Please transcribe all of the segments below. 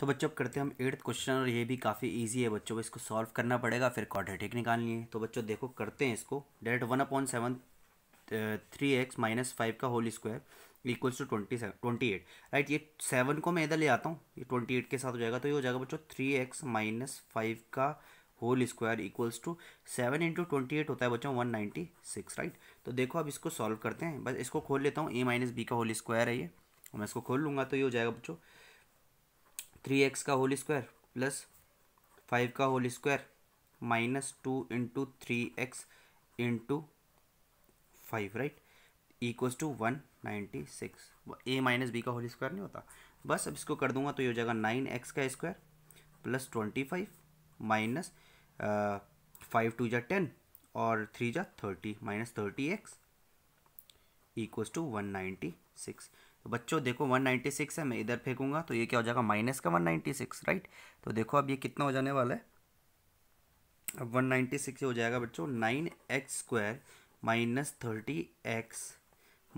तो बच्चों अब करते हैं हम एट्थ क्वेश्चन और ये भी काफ़ी ईजी है बच्चों को इसको सॉल्व करना पड़ेगा फिर क्वाड्रेटिक निकालनी है तो बच्चों देखो करते हैं इसको direct one point seven three x minus five का whole square equals to twenty seven twenty eight right ये सेवन को मैं इधर ले आता हूँ ये ट्वेंटी एट के साथ हो जाएगा तो ये हो जाएगा बच्चों थ्री एक्स माइनस फाइव का whole square equals to seven into twenty eight होता है बच्चों वन नाइन्टी सिक्स राइट तो देखो अब इसको सॉल्व करते हैं बस इसको खोल लेता हूँ ए माइनस बी का होल स्क्वायर है ये मैं इसको खोल लूँगा तो ये हो जाएगा बच्चों थ्री एक्स का होल स्क्वायर प्लस फाइव का whole square minus two into three x into five right equal to one ninety six A minus B का होल स्क्वायर नहीं होता बस अब इसको कर दूंगा तो ये हो जाएगा नाइन एक्स का square plus twenty five minus five two जा टेन और थ्री जा thirty minus thirty x equal to one ninety six तो बच्चों देखो 196 है मैं इधर फेंकूंगा तो ये क्या हो जाएगा माइनस का 196 राइट तो देखो अब ये कितना हो जाने वाला है अब 196 हो जाएगा बच्चों nine x square minus thirty x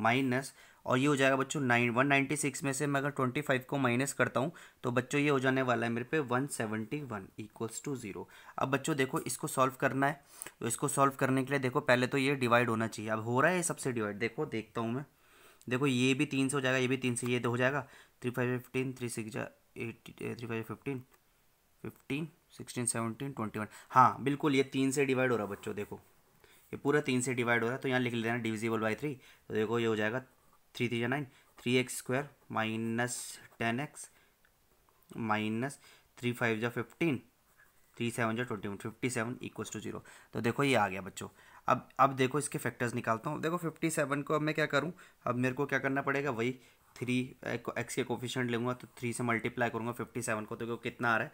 minus और ये हो जाएगा बच्चों नाइन वन नाइन्टी सिक्स में से मैं अगर ट्वेंटी फाइव को माइनस करता हूँ तो बच्चों ये हो जाने वाला है मेरे पे one seventy one equals to zero अब बच्चों देखो इसको सॉल्व करना है तो इसको सॉल्व करने के लिए देखो पहले तो ये डिवाइड होना चाहिए अब हो रहा है सबसे डिवाइड देखो देखता हूँ मैं देखो ये भी तीन से हो जाएगा ये भी तीन से ये दो हो जाएगा three five fifteen three six eighty three five fifteen fifteen sixteen seventeen twenty one हाँ बिल्कुल ये तीन से डिवाइड हो रहा है बच्चों देखो ये पूरा तीन से डिवाइड हो रहा है तो यहाँ लिख लेना डिविजिबल बाई थ्री तो देखो ये हो जाएगा थ्री थ्री या nine three x square minus ten x minus three five या फिफ्टीन थ्री सेवन जो twenty one fifty seven equals to zero तो देखो ये आ गया बच्चों अब अब देखो इसके फैक्टर्स निकालता हूँ देखो फिफ्टी सेवन को अब मैं क्या करूँ अब मेरे को क्या करना पड़ेगा वही थ्री एक्स के कोफिशेंट लूँगा तो थ्री से मल्टीप्लाई करूँगा फिफ्टी सेवन को तो कितना आ रहा है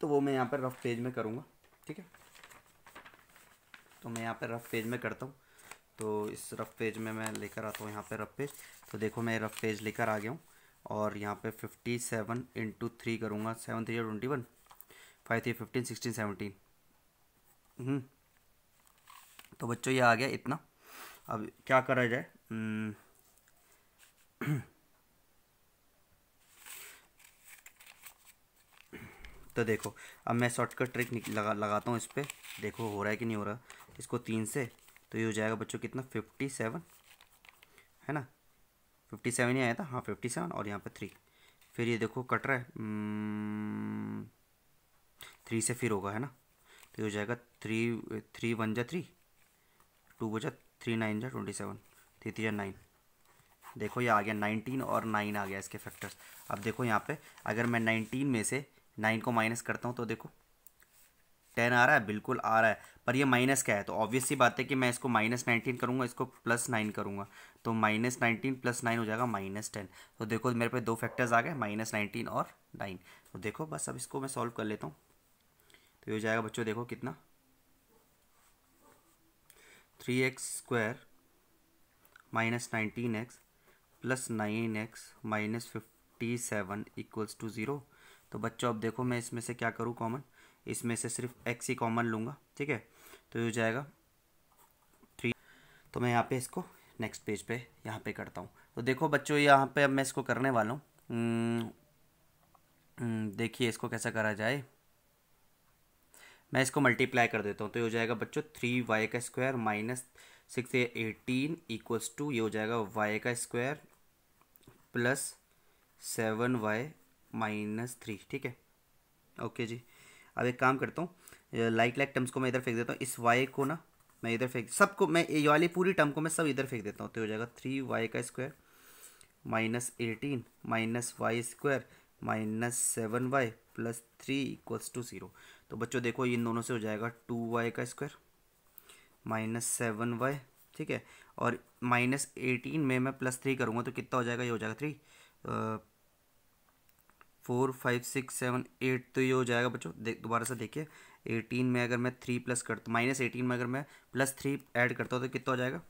तो वो मैं यहाँ पर रफ पेज में करूँगा ठीक है तो मैं यहाँ पर रफ पेज में करता हूँ तो इस रफ पेज में मैं लेकर आता हूँ यहाँ पर रफ पेज तो देखो मैं रफ पेज लेकर आ गया हूँ और यहाँ पे फिफ्टी सेवन इंटू थ्री करूँगा seven three twenty one five three fifteen sixteen seventeen हम्म। तो बच्चों ये आ गया इतना अब क्या करा जाए हम्म। तो देखो अब मैं शॉर्टकट ट्रिक लगा लगाता हूँ इस पर देखो हो रहा है कि नहीं हो रहा इसको तीन से तो ये हो जाएगा बच्चों कितना फिफ्टी सेवन है ना फिफ्टी सेवन ही आया था हाँ फिफ्टी सेवन और यहाँ पे थ्री फिर ये देखो कट रहा है हम्म। थ्री से फिर होगा है ना तो हो जाएगा थ्री थ्री वन जा थ्री टू बजा थ्री नाइन जा ट्वेंटी सेवन थ्री थ्री जा नाइन देखो ये आ गया नाइनटीन और नाइन आ गया इसके फैक्टर्स अब देखो यहाँ पे अगर मैं नाइनटीन में से नाइन को माइनस करता हूँ तो देखो टेन आ रहा है बिल्कुल आ रहा है पर ये माइनस क्या है तो ऑब्वियसली बात है कि मैं इसको माइनस नाइनटीन करूँगा इसको प्लस नाइन करूँगा तो माइनस नाइनटीन प्लस नाइन हो जाएगा माइनस टेन तो देखो मेरे पे दो फैक्टर्स आ गए माइनस नाइनटीन और नाइन तो देखो बस अब इसको मैं सॉल्व कर लेता हूँ तो ये हो जाएगा बच्चों देखो कितना three x square minus nineteen x plus nine x minus fifty seven equals to zero तो बच्चों अब देखो मैं इसमें से क्या करूँ कॉमन इसमें से सिर्फ एक्स ही कॉमन लूँगा ठीक है तो ये हो जाएगा थ्री तो मैं यहाँ पे इसको नेक्स्ट पेज पे यहाँ पे करता हूँ तो देखो बच्चों यहाँ पे अब मैं इसको करने वाला हूँ हम्म, हम्म, देखिए इसको कैसा करा जाए मैं इसको मल्टीप्लाई कर देता हूँ तो ये हो जाएगा बच्चों थ्री वाई का square minus six eighteen equals to ये हो जाएगा वाई का square plus seven y minus three ठीक है ओके जी अब एक काम करता हूँ लाइक लाइक टर्म्स को मैं इधर फेंक देता हूँ इस वाई को ना मैं इधर फेंक सबको मैं ये वाली पूरी टर्म को मैं सब इधर फेंक देता हूँ तो हो जाएगा थ्री वाई का square minus eighteen minus y square minus seven y plus three equals to zero तो बच्चों देखो इन दोनों से हो जाएगा टू वाई का स्क्वायर माइनस सेवन वाई ठीक है और माइनस एटीन में मैं प्लस थ्री करूँगा तो कितना हो जाएगा ये हो जाएगा three four five six seven eight तो ये हो जाएगा बच्चों देख दोबारा से देखिए एटीन में अगर मैं थ्री प्लस करता माइनस एटीन में अगर मैं प्लस थ्री ऐड करता हूँ तो कितना हो जाएगा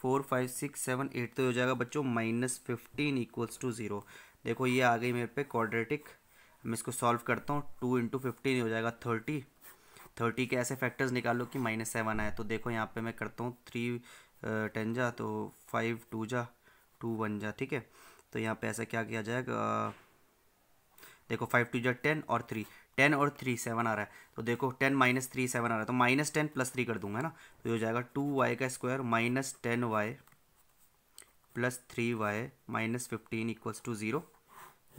four five six seven eight तो हो जाएगा बच्चों minus fifteen equals to zero देखो ये आ गई मेरे पे क्वाड्रेटिक मैं इसको सॉल्व करता हूँ टू इंटू फिफ्टीन हो जाएगा थर्टी थर्टी के ऐसे फैक्टर्स निकालो कि माइनस सेवन आए तो देखो यहाँ पे मैं करता हूँ थ्री टेन जा तो फाइव टू जा टू वन जा ठीक है तो यहाँ पे ऐसा क्या किया जाएगा देखो फाइव टू जा टेन और थ्री टेन और थ्री सेवन आ रहा है तो देखो टेन माइनस थ्री सेवन आ रहा है तो माइनस टेन प्लस थ्री कर दूंगा ना तो ये हो जाएगा टू वाई का square minus ten y plus three y minus fifteen equals to zero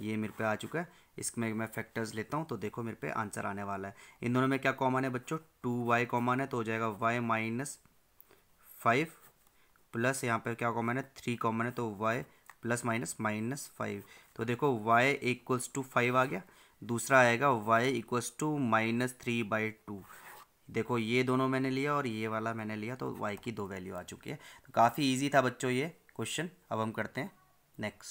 ये मेरे पे आ चुका है इसमें मैं फैक्टर्स लेता हूँ तो देखो मेरे पे आंसर आने वाला है इन दोनों में क्या कॉमन है बच्चों टू वाई कॉमन है तो हो जाएगा वाई माइनस फाइव प्लस यहाँ पर क्या कॉमन है थ्री कॉमन है तो y plus minus minus five तो देखो वाई इक्वल्स टू फाइव आ गया दूसरा आएगा y equals to minus three by two देखो ये दोनों मैंने लिया और ये वाला मैंने लिया तो वाई की दो वैल्यू आ चुकी है तो काफ़ी ईजी था बच्चों ये क्वेश्चन अब हम करते हैं नेक्स्ट